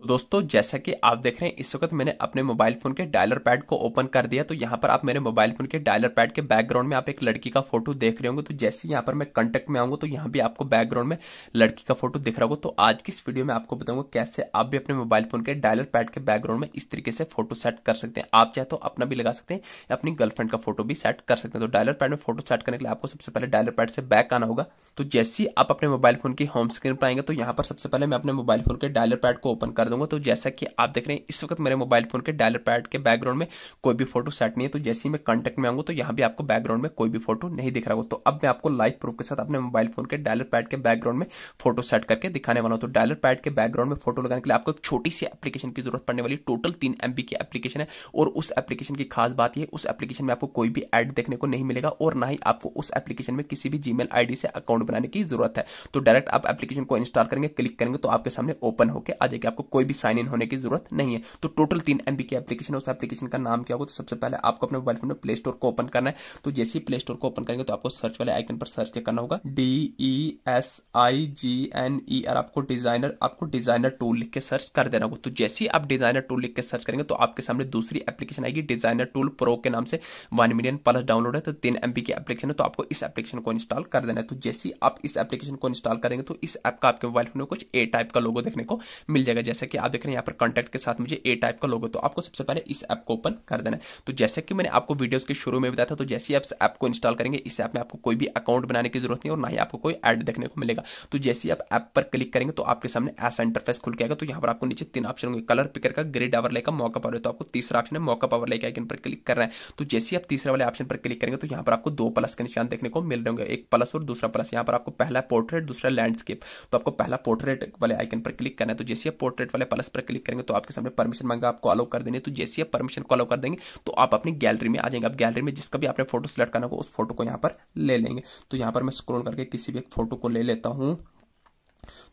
तो दोस्तों जैसा कि आप देख रहे हैं इस वक्त मैंने अपने मोबाइल फ़ोन के डायलर पैड को ओपन कर दिया तो यहाँ पर आप मेरे मोबाइल फ़ोन के डायलर पैड के बैकग्राउंड में आप एक लड़की का फोटो देख रहे होंगे तो जैसे यहाँ पर मैं कंटेक्ट में आऊंगा तो यहाँ भी आपको बैकग्राउंड में लड़की का फोटो दिख रहा होगा तो आज की इस वीडियो में आपको बताऊंगा कैसे आप भी अपने मोबाइल फ़ोन के डायलर पैड के बैकग्राउंड में इस तरीके से फोटो सेट कर सकते हैं आप चाहे तो अपना भी लगा सकते हैं अपनी गर्लफ्रेंड का फोटो भी सेट कर सकते हैं तो डायलर पैड में फोटो सेट करने के लिए आपको सबसे पहले डायलर पैड से बैक आना होगा तो जैसे ही आप अपने मोबाइल फ़ोन की होम स्क्रीन पर आएंगे तो यहाँ पर सबसे पहले मैं अपने मोबाइल फ़ोन के डायलर पैड को ओपन कर कर दूंगा तो जैसा कि आप देख रहे हैं इस वक्त मेरे मोबाइल फोन के डायलर पैड के बैकग्राउंड में कोई भी फोटो सेट नहीं है तो जैसे ही मैं कॉन्टेक्ट में आऊंगा तो यहाँ भी आपको बैकग्राउंड में कोई भी फोटो नहीं दिख रहा हो तो अब मैं आपको लाइव प्रूफ के साथ अपने मोबाइल फोन के डायलर पैड के बैकग्राउंड में फोटो सेट करके दिखाने वाला हूँ तो डायलर पैड के बैकग्राउंड में फोटो लगाने के लिए आपको एक छोटी सी एप्लीकेशन की जरूरत पड़ने वाली टोटल तीन एम की एप्लीकेशन है और उस एप्लीकेशन की खास बात यह उस एप्लीकेशन में आपको कोई भी एड देखने को नहीं मिलेगा और ना ही आपको उस एप्लीकेशन में किसी भी जीमेल आईडी से अकाउंट बनाने की जरूरत है तो डायरेक्ट आप एप्लीकेशन को इंस्टॉल करेंगे क्लिक करेंगे तो आपके सामने ओपन होकर आ जाएगी आपको कोई भी साइन इन होने की जरूरत नहीं है तो टोटल तीन एम की एप्लीकेशन है उस एप्लीकेशन का नाम क्या होगा तो सबसे पहले आपको अपने मोबाइल फोन में प्ले स्टोर को ओपन करना है तो जैसे ही प्ले स्टोर को ओपन करेंगे तो आपको सर्च वाले आइकन पर सर्च करना होगा D E S I G N E R आपको डिजाइनर आपको डिजाइनर टूल लिख के सर्च कर देना होगा तो जैसे ही आप डिजाइनर टूल लिख के सर्च करेंगे तो आपके सामने दूसरी एप्लीकेशन आएगी डिजाइनर टूल प्रो के नाम से वन मिलियन प्लस डाउनलोड है तो तीन एम की एप्लीकेशन है तो आपको इस एप्लीकेशन को इंस्टॉल कर देना है तो जैसे ही आप इस एप्लीकेशन को इंस्टॉल करेंगे तो इस ऐप का आपके मोबाइल फोन में कुछ ए टाइप का लोगो देखने को मिल जाएगा जैसे कि आप देख रहे हैं यहाँ पर कॉन्टैक्ट के साथ मुझे ए टाइप का लोगो तो आपको सबसे पहले इस ऐप को ओपन कर देना है तो जैसे कि मैंने आपको वीडियोज के शुरू में बताया था तो जैसे ही आप ऐप को इंस्टॉल करेंगे इस ऐप में आपको कोई भी अकाउंट बनाने की जरूरत नहीं और ना ही आपको कोई एड देखने को मिलेगा तो जैसे ही आप ऐप पर क्लिक करेंगे तो आपके सामने ऐसा इंटरफेस खुल के आएगा तो यहाँ पर आपको नीचे तीन ऑप्शन होंगे कलर पिकर का ग्रेड आवर लेकर मौका पावर तो आपको तीसरा ऑप्शन है मौका पावर लेकर आइकन पर क्लिक करना है तो जैसे आप तीसरे वाले ऑप्शन पर क्लिक करेंगे तो यहाँ पर आपको दो प्लस के निशान देखने को मिल रहे होंगे एक प्लस और दूसरा प्लस यहाँ पर आपको पहला पोर्ट्रेट दूसरा लैंडस्केप तो आपको पहला पोर्ट्रेट वाले आइकन पर क्लिक करना है तो जैसे आप पोर्ट्रेट सिंपल प्लस पर क्लिक करेंगे तो आपके सामने परमिशन मांगा आपको अलाउ कर देने तो जैसे आप परमिशन को अलाउ कर देंगे तो आप अपनी गैलरी में आ जाएंगे आप गैलरी में जिसका भी आपने फोटो सेलेक्ट करना हो उस फोटो को यहाँ पर ले लेंगे तो यहाँ पर मैं स्क्रोल करके किसी भी एक फोटो को ले लेता हूँ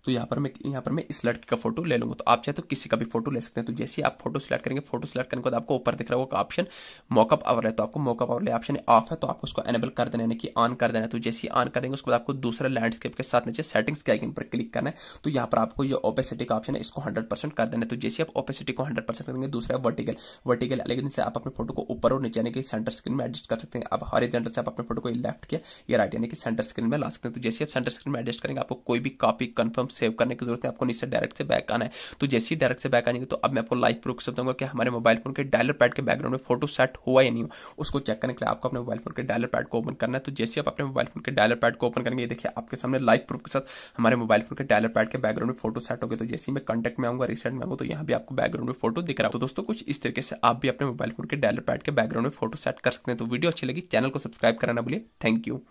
तो यहाँ पर मैं यहाँ पर मैं इस लड़की का फोटो ले लूँगा तो आप चाहे तो किसी का भी फोटो ले सकते हैं तो जैसे आप फोटो सिलेक्ट करेंगे फोटो सिलेक्ट करने के बाद आपको ऊपर दिख रहा होगा ऑप्शन मॉकअप आवर है तो आपको मॉकअप अवर ऑप्शन ऑफ है तो आपको उसको एनेबल कर देना यानी कि ऑन कर देना है तो जैसे ही ऑन कर देंगे उसके बाद आपको दूसरे लैंडस्केप के साथ नीचे सेटिंग्स के आइकन पर क्लिक करना है तो यहाँ पर आपको ये ओपेसिटी का ऑप्शन है इसको हंड्रेड परसेंट कर देना है तो जैसे आप ओपेसिटी को हंड्रेड परसेंट करेंगे दूसरा वर्टिकल वर्टिकल एलिगन से आप अपने फोटो को ऊपर और नीचे यानी कि सेंटर स्क्रीन में एडजस्ट कर सकते हैं अब हॉरिजेंटल से आप अपने फोटो को लेफ्ट किया या राइट यानी कि सेंटर स्क्रीन में ला सकते हैं तो जैसे आप सेंटर स्क्रीन में एडजस्ट करेंगे आपको कोई भी कॉपी कंफर्म सेव करने की जरूरत है आपको नीचे डायरेक्ट से बैक आना है तो जैसे ही डायरेक्ट से बैक आएंगे तो अब मैं आपको लाइव प्रूफ कर दूंगा कि हमारे मोबाइल फोन के डायलर पैड के बैकग्राउंड में फोटो सेट हुआ या नहीं हुआ उसको चेक करने के लिए आपको अपने मोबाइल फोन के डायलर पैड को ओपन करना है तो जैसे आप अपने मोबाइल फोन के डायलर पैड को ओपन करेंगे देखिए आपके सामने लाइव प्रूफ के साथ हमारे मोबाइल फोन के डायलर पैड के बैकग्राउंड में फोटो सेट हो गए तो जैसे ही मैं कॉन्टेक्ट में आऊंगा रिसेंट में आऊंगा तो यहाँ भी आपको बैकग्राउंड में फोटो दिख रहा हूँ तो दोस्तों कुछ इस तरीके से आप भी अपने मोबाइल फोन के डायलर पैड के बैकग्राउंड में फोटो सेट कर सकते हैं तो वीडियो अच्छी लगी चैनल को सब्सक्राइब करना बोलिए थैंक यू